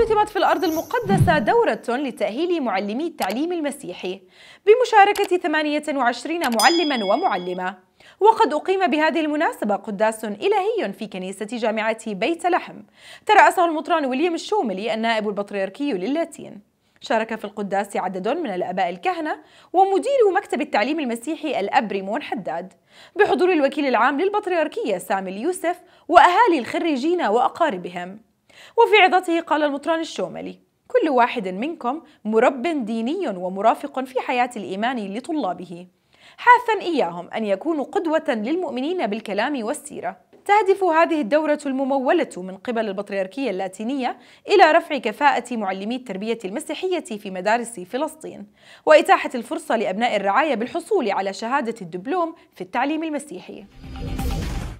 اختتمت في الأرض المقدسة دورة لتأهيل معلمي التعليم المسيحي بمشاركة 28 معلما ومعلمة وقد أقيم بهذه المناسبة قداس إلهي في كنيسة جامعة بيت لحم ترأسه المطران ويليام الشوملي النائب البطريركي للاتين شارك في القداس عدد من الآباء الكهنة ومدير مكتب التعليم المسيحي الأب ريمون حداد بحضور الوكيل العام للبطريركية سامي اليوسف وأهالي الخريجين وأقاربهم وفي عظته قال المطران الشوملي كل واحد منكم مرب ديني ومرافق في حياة الإيمان لطلابه حاثا إياهم أن يكونوا قدوة للمؤمنين بالكلام والسيرة تهدف هذه الدورة الممولة من قبل البطريركية اللاتينية إلى رفع كفاءة معلمي التربية المسيحية في مدارس فلسطين، وإتاحة الفرصة لأبناء الرعاية بالحصول على شهادة الدبلوم في التعليم المسيحي.